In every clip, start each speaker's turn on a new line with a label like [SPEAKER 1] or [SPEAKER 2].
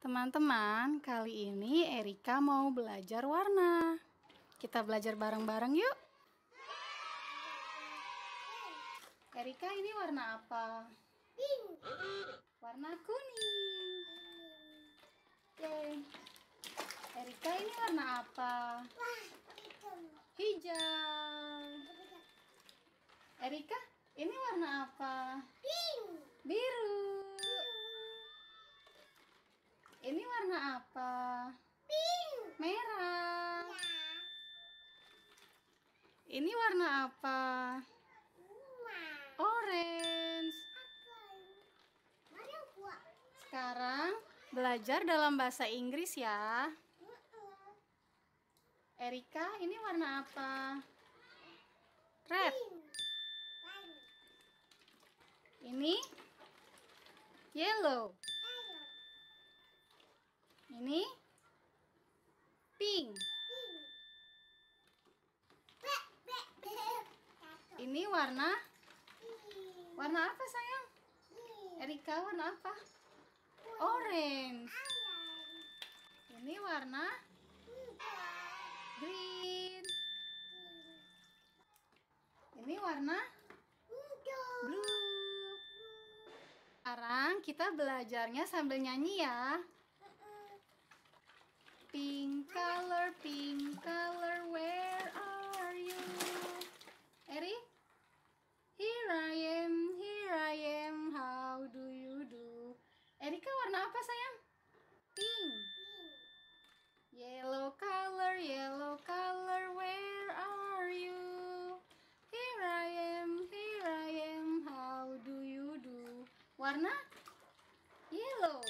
[SPEAKER 1] Teman-teman, kali ini Erika mau belajar warna. Kita belajar bareng-bareng yuk. Erika, ini warna apa? Pink. Warna kuning. Oke. Erika, ini warna apa? Hijau. Erika, ini warna apa? Pink. Biru. apa? Merah. Ya. Ini warna apa? Orange. Sekarang belajar dalam bahasa Inggris ya. Erika, ini warna apa? Red. Ini yellow ini pink. Ini warna Warna apa sayang? Erika warna apa? Orange. Ini warna green. Ini warna blue. Sekarang kita belajarnya sambil nyanyi ya. Pink color, pink color, where are you? Eri? Here I am, here I am, how do you do? Erika warna apa sayang? Pink. Yellow color, yellow color, where are you? Here I am, here I am, how do you do? Warna? Yellow.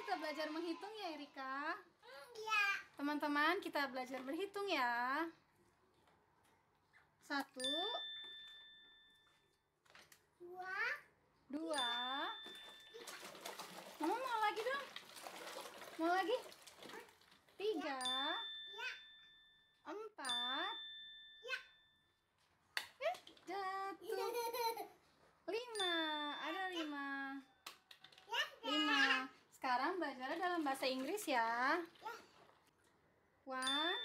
[SPEAKER 1] kita belajar menghitung ya, Erika? Iya. Teman-teman, kita belajar berhitung ya. Satu. Dua. Dua. Mama mau lagi dong. Mau lagi? bahasa Inggris ya. wah